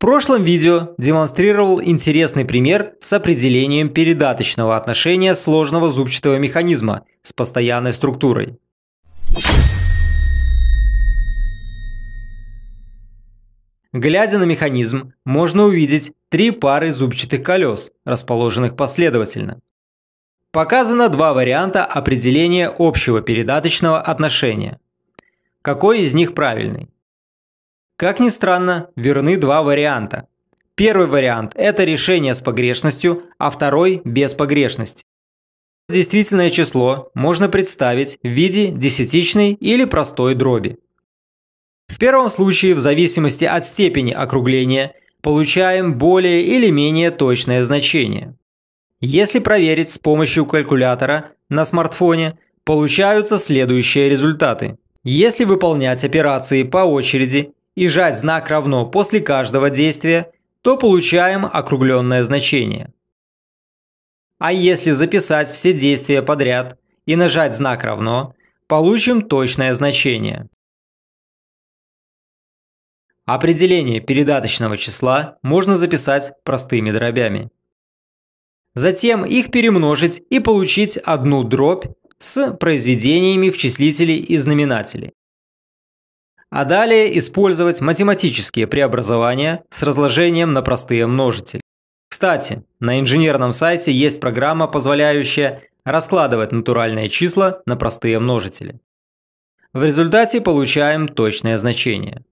прошлом видео демонстрировал интересный пример с определением передаточного отношения сложного зубчатого механизма с постоянной структурой. Глядя на механизм, можно увидеть три пары зубчатых колес, расположенных последовательно. Показано два варианта определения общего передаточного отношения. Какой из них правильный? Как ни странно, верны два варианта. Первый вариант – это решение с погрешностью, а второй – без погрешности. Действительное число можно представить в виде десятичной или простой дроби. В первом случае, в зависимости от степени округления, получаем более или менее точное значение. Если проверить с помощью калькулятора на смартфоне, получаются следующие результаты. Если выполнять операции по очереди и жать знак «равно» после каждого действия, то получаем округленное значение. А если записать все действия подряд и нажать знак «равно», получим точное значение. Определение передаточного числа можно записать простыми дробями. Затем их перемножить и получить одну дробь с произведениями в числителе и знаменателе а далее использовать математические преобразования с разложением на простые множители. Кстати, на инженерном сайте есть программа, позволяющая раскладывать натуральные числа на простые множители. В результате получаем точное значение.